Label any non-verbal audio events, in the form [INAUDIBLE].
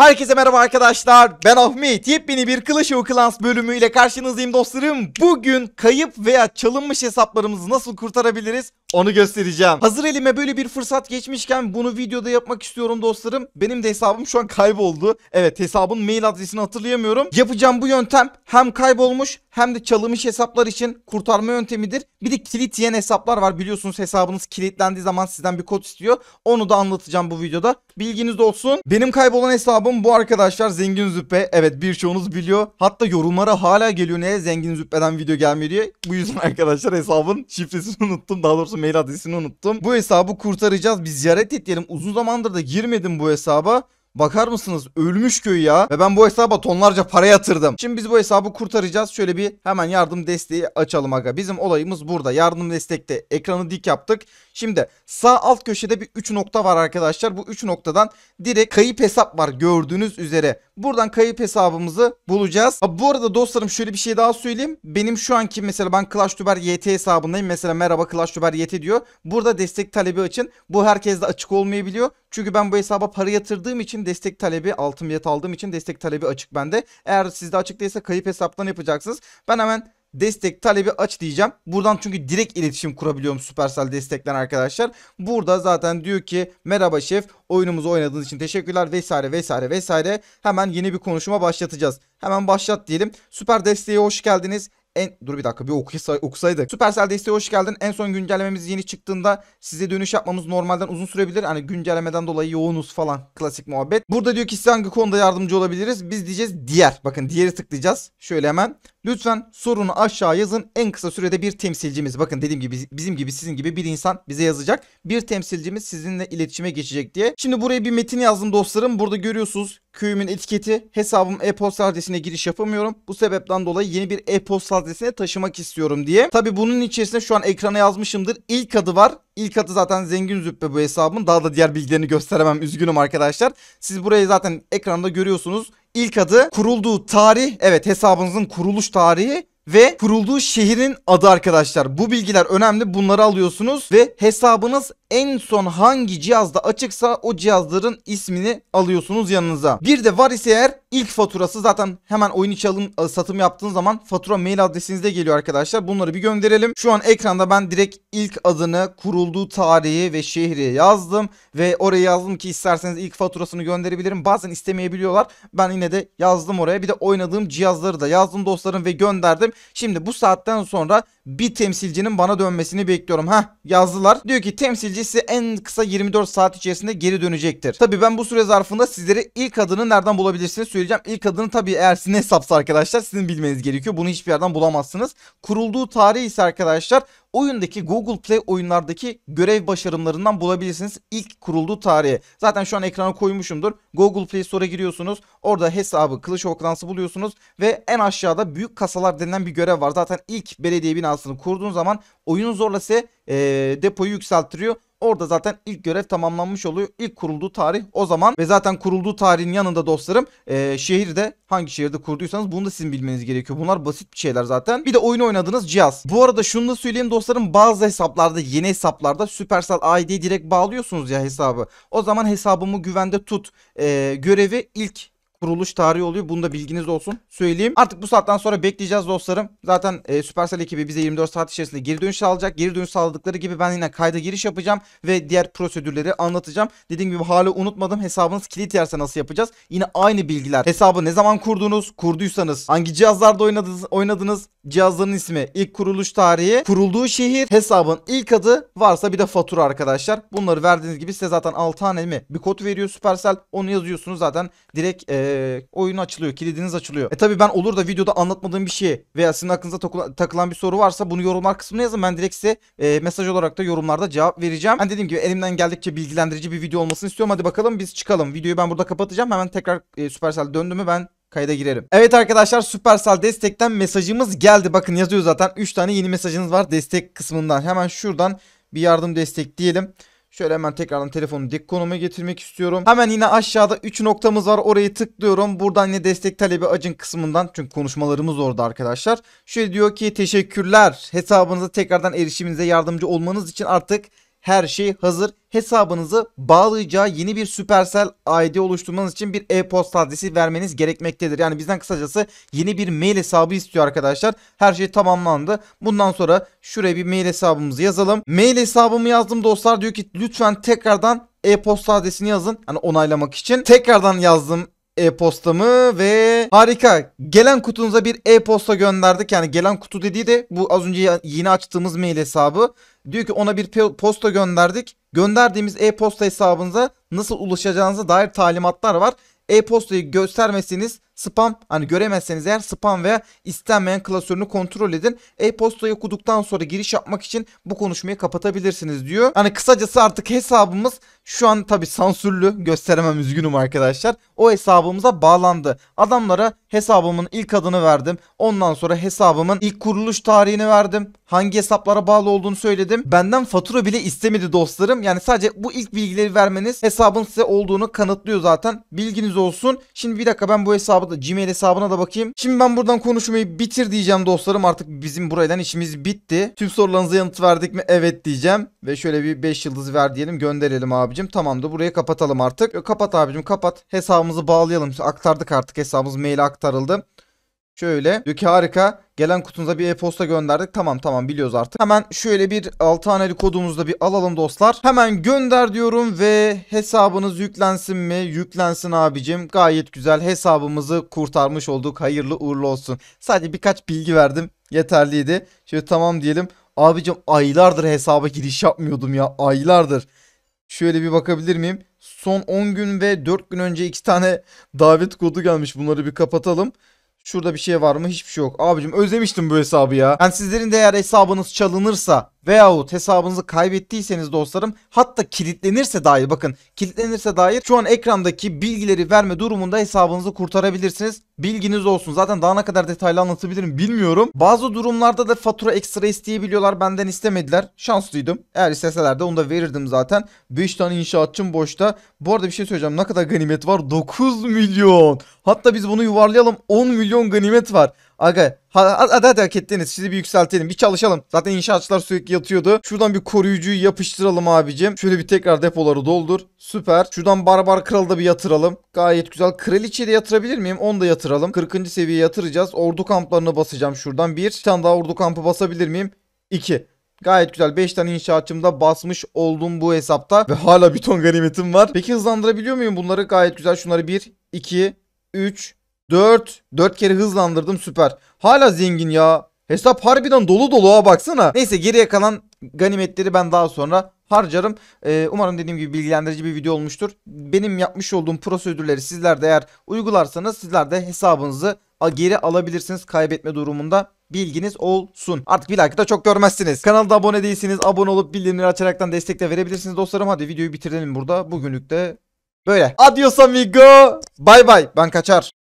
Herkese merhaba arkadaşlar ben Ahmet yepyeni bir Clash of Clans bölümüyle karşınızdayım dostlarım Bugün kayıp veya çalınmış hesaplarımızı nasıl kurtarabiliriz onu göstereceğim Hazır elime böyle bir fırsat geçmişken bunu videoda yapmak istiyorum dostlarım Benim de hesabım şu an kayboldu Evet hesabın mail adresini hatırlayamıyorum Yapacağım bu yöntem hem kaybolmuş hem de çalınmış hesaplar için kurtarma yöntemidir Bir de kilit yiyen hesaplar var biliyorsunuz hesabınız kilitlendiği zaman sizden bir kod istiyor Onu da anlatacağım bu videoda bilginiz olsun Benim kaybolan hesabım Cevabım bu arkadaşlar zengin züppe. Evet birçoğunuz biliyor. Hatta yorumlara hala geliyor neye zengin züppeden video gelmiyor diye. Bu yüzden [LAUGHS] arkadaşlar hesabın şifresini unuttum. Daha doğrusu mail adresini unuttum. Bu hesabı kurtaracağız. biz ziyaret etmeyelim. Uzun zamandır da girmedim bu hesaba. Bakar mısınız? Ölmüş köy ya. Ve ben bu hesaba tonlarca para yatırdım. Şimdi biz bu hesabı kurtaracağız. Şöyle bir hemen yardım desteği açalım aga. Bizim olayımız burada. Yardım destekte ekranı dik yaptık. Şimdi sağ alt köşede bir 3 nokta var arkadaşlar. Bu 3 noktadan direkt kayıp hesap var gördüğünüz üzere. Buradan kayıp hesabımızı bulacağız. Abi bu arada dostlarım şöyle bir şey daha söyleyeyim. Benim şu anki mesela ben Clash Tuber YT hesabındayım. Mesela merhaba Clash Tuber YT diyor. Burada destek talebi açın. Bu herkeste açık olmayabiliyor. Çünkü ben bu hesaba para yatırdığım için destek talebi altın bilet aldığım için destek talebi açık bende. Eğer sizde açık değilse kayıp hesaptan yapacaksınız. Ben hemen destek talebi aç diyeceğim. Buradan çünkü direkt iletişim kurabiliyorum Supercell destekten arkadaşlar. Burada zaten diyor ki merhaba şef oyunumuzu oynadığınız için teşekkürler vesaire vesaire vesaire. Hemen yeni bir konuşma başlatacağız. Hemen başlat diyelim. Süper desteğe hoş geldiniz en dur bir dakika bir okuysa, okusaydık. Supercell desteği hoş geldin. En son güncellememiz yeni çıktığında size dönüş yapmamız normalden uzun sürebilir. Hani güncellemeden dolayı yoğunuz falan klasik muhabbet. Burada diyor ki size hangi konuda yardımcı olabiliriz? Biz diyeceğiz diğer. Bakın diğeri tıklayacağız. Şöyle hemen. Lütfen sorunu aşağı yazın. En kısa sürede bir temsilcimiz. Bakın dediğim gibi bizim gibi sizin gibi bir insan bize yazacak. Bir temsilcimiz sizinle iletişime geçecek diye. Şimdi buraya bir metin yazdım dostlarım. Burada görüyorsunuz Küyümün etiketi hesabım e-posta adresine giriş yapamıyorum. Bu sebepten dolayı yeni bir e-posta adresine taşımak istiyorum diye. Tabi bunun içerisinde şu an ekrana yazmışımdır. İlk adı var. İlk adı zaten zengin züppe bu hesabın. Daha da diğer bilgilerini gösteremem üzgünüm arkadaşlar. Siz burayı zaten ekranda görüyorsunuz. İlk adı kurulduğu tarih evet hesabınızın kuruluş tarihi ve kurulduğu şehrin adı arkadaşlar. Bu bilgiler önemli. Bunları alıyorsunuz ve hesabınız en son hangi cihazda açıksa o cihazların ismini alıyorsunuz yanınıza. Bir de var ise eğer ilk faturası zaten hemen oyun içi alım e, satım yaptığın zaman fatura mail adresinizde geliyor arkadaşlar. Bunları bir gönderelim. Şu an ekranda ben direkt ilk adını, kurulduğu tarihi ve şehri yazdım ve oraya yazdım ki isterseniz ilk faturasını gönderebilirim. Bazen istemeyebiliyorlar. Ben yine de yazdım oraya. Bir de oynadığım cihazları da yazdım dostlarım ve gönderdim. Şimdi bu saatten sonra bir temsilcinin bana dönmesini bekliyorum. Ha yazdılar. Diyor ki temsilci Birincisi en kısa 24 saat içerisinde geri dönecektir. Tabi ben bu süre zarfında sizlere ilk adını nereden bulabilirsiniz söyleyeceğim. İlk adını tabi eğer sizin hesapsa arkadaşlar sizin bilmeniz gerekiyor. Bunu hiçbir yerden bulamazsınız. Kurulduğu tarih ise arkadaşlar oyundaki Google Play oyunlardaki görev başarımlarından bulabilirsiniz ilk kurulduğu tarihi. Zaten şu an ekrana koymuşumdur. Google Play Store'a giriyorsunuz. Orada hesabı kılıç oklansı buluyorsunuz ve en aşağıda büyük kasalar denilen bir görev var. Zaten ilk belediye binasını kurduğun zaman oyunun zorla size e, depoyu yükselttiriyor. Orada zaten ilk görev tamamlanmış oluyor. İlk kurulduğu tarih o zaman ve zaten kurulduğu tarihin yanında dostlarım e, şehirde hangi şehirde kurduysanız bunu da sizin bilmeniz gerekiyor. Bunlar basit bir şeyler zaten. Bir de oyunu oynadığınız cihaz. Bu arada şunu da söyleyeyim dostlarım bazı hesaplarda yeni hesaplarda Supercell ID direkt bağlıyorsunuz ya hesabı. O zaman hesabımı güvende tut e, görevi ilk kuruluş tarihi oluyor. Bunda bilginiz olsun. Söyleyeyim. Artık bu saatten sonra bekleyeceğiz dostlarım. Zaten e, Supercell ekibi bize 24 saat içerisinde geri dönüş sağlayacak. Geri dönüş sağladıkları gibi ben yine kayda giriş yapacağım ve diğer prosedürleri anlatacağım. Dediğim gibi hala unutmadım. Hesabınız kilit yerse nasıl yapacağız? Yine aynı bilgiler. Hesabı ne zaman kurdunuz? Kurduysanız hangi cihazlarda oynadınız? oynadınız? Cihazların ismi, ilk kuruluş tarihi, kurulduğu şehir, hesabın ilk adı varsa bir de fatura arkadaşlar. Bunları verdiğiniz gibi size zaten 6 haneli bir kod veriyor Supercell. Onu yazıyorsunuz zaten direkt ee, oyun açılıyor, kilidiniz açılıyor. E tabi ben olur da videoda anlatmadığım bir şey veya sizin aklınıza takılan bir soru varsa bunu yorumlar kısmına yazın. Ben direkt size e, mesaj olarak da yorumlarda cevap vereceğim. Ben dediğim gibi elimden geldikçe bilgilendirici bir video olmasını istiyorum. Hadi bakalım biz çıkalım. Videoyu ben burada kapatacağım. Hemen tekrar e, Supercell döndü mü ben kayda girerim. Evet arkadaşlar Supercell destekten mesajımız geldi. Bakın yazıyor zaten 3 tane yeni mesajınız var destek kısmından. Hemen şuradan bir yardım destek diyelim. Şöyle hemen tekrardan telefonu dik konuma getirmek istiyorum. Hemen yine aşağıda 3 noktamız var. Orayı tıklıyorum. Buradan yine destek talebi acın kısmından. Çünkü konuşmalarımız orada arkadaşlar. Şöyle diyor ki teşekkürler. Hesabınıza tekrardan erişiminize yardımcı olmanız için artık her şey hazır. Hesabınızı bağlayacağı yeni bir Supercell ID oluşturmanız için bir e-posta adresi vermeniz gerekmektedir. Yani bizden kısacası yeni bir mail hesabı istiyor arkadaşlar. Her şey tamamlandı. Bundan sonra şuraya bir mail hesabımızı yazalım. Mail hesabımı yazdım dostlar diyor ki lütfen tekrardan e-posta adresini yazın. Yani onaylamak için. Tekrardan yazdım e-postamı ve harika gelen kutunuza bir e-posta gönderdik. Yani gelen kutu dediği de bu az önce yeni açtığımız mail hesabı. Diyor ki ona bir posta gönderdik. Gönderdiğimiz e-posta hesabınıza nasıl ulaşacağınıza dair talimatlar var. E-postayı göstermesiniz spam hani göremezseniz eğer spam veya istenmeyen klasörünü kontrol edin. E-postayı okuduktan sonra giriş yapmak için bu konuşmayı kapatabilirsiniz diyor. Hani kısacası artık hesabımız şu an tabi sansürlü gösteremem üzgünüm arkadaşlar. O hesabımıza bağlandı. Adamlara hesabımın ilk adını verdim. Ondan sonra hesabımın ilk kuruluş tarihini verdim. Hangi hesaplara bağlı olduğunu söyledim. Benden fatura bile istemedi dostlarım. Yani sadece bu ilk bilgileri vermeniz hesabın size olduğunu kanıtlıyor zaten. Bilginiz olsun. Şimdi bir dakika ben bu hesabı da Gmail hesabına da bakayım. Şimdi ben buradan konuşmayı bitir diyeceğim dostlarım. Artık bizim buraydan işimiz bitti. Tüm sorularınıza yanıt verdik mi? Evet diyeceğim. Ve şöyle bir 5 yıldız ver diyelim gönderelim abicim. Tamam da burayı kapatalım artık. Kapat abicim kapat. Hesabımızı bağlayalım. Aktardık artık hesabımız mail aktarıldı. Şöyle Lüke harika. Gelen kutunuza bir e-posta gönderdik. Tamam tamam biliyoruz artık. Hemen şöyle bir 6 haneli kodumuzu da bir alalım dostlar. Hemen gönder diyorum ve hesabınız yüklensin mi? Yüklensin abicim. Gayet güzel hesabımızı kurtarmış olduk. Hayırlı uğurlu olsun. Sadece birkaç bilgi verdim. Yeterliydi. Şöyle tamam diyelim. Abicim aylardır hesaba giriş yapmıyordum ya. Aylardır. Şöyle bir bakabilir miyim? Son 10 gün ve 4 gün önce 2 tane [LAUGHS] davet kodu gelmiş. Bunları bir kapatalım. Şurada bir şey var mı? Hiçbir şey yok. Abicim özlemiştim bu hesabı ya. Yani sizlerin de eğer hesabınız çalınırsa veyahut hesabınızı kaybettiyseniz dostlarım hatta kilitlenirse dair bakın kilitlenirse dair şu an ekrandaki bilgileri verme durumunda hesabınızı kurtarabilirsiniz. Bilginiz olsun. Zaten daha ne kadar detaylı anlatabilirim bilmiyorum. Bazı durumlarda da fatura ekstra isteyebiliyorlar. Benden istemediler. Şanslıydım. Eğer isteseler de onu da verirdim zaten. 5 tane inşaatçım boşta. Bu arada bir şey söyleyeceğim. Ne kadar ganimet var? 9 milyon. Hatta biz bunu yuvarlayalım. 10 milyon ganimet var. Aga hadi, hadi hadi hak ettiniz sizi bir yükseltelim bir çalışalım. Zaten inşaatçılar sürekli yatıyordu. Şuradan bir koruyucuyu yapıştıralım abicim. Şöyle bir tekrar depoları doldur. Süper. Şuradan barbar kralı da bir yatıralım. Gayet güzel. Kraliçeyi de yatırabilir miyim? Onu da yatıralım. 40. seviye yatıracağız. Ordu kamplarını basacağım şuradan. Bir, bir tane daha ordu kampı basabilir miyim? 2. Gayet güzel 5 tane inşaatçımda basmış oldum bu hesapta ve hala bir ton ganimetim var. Peki hızlandırabiliyor muyum bunları? Gayet güzel şunları 1, 2, 3, 4. 4 kere hızlandırdım süper. Hala zengin ya. Hesap harbiden dolu dolu ha baksana. Neyse geriye kalan ganimetleri ben daha sonra harcarım. Ee, umarım dediğim gibi bilgilendirici bir video olmuştur. Benim yapmış olduğum prosedürleri sizler de eğer uygularsanız sizler de hesabınızı geri alabilirsiniz kaybetme durumunda bilginiz olsun. Artık bir dakika da çok görmezsiniz. Kanalda abone değilsiniz. Abone olup bildirimleri açaraktan destek de verebilirsiniz dostlarım. Hadi videoyu bitirelim burada. Bugünlük de böyle. Adios amigo. Bay bay. Ben kaçar.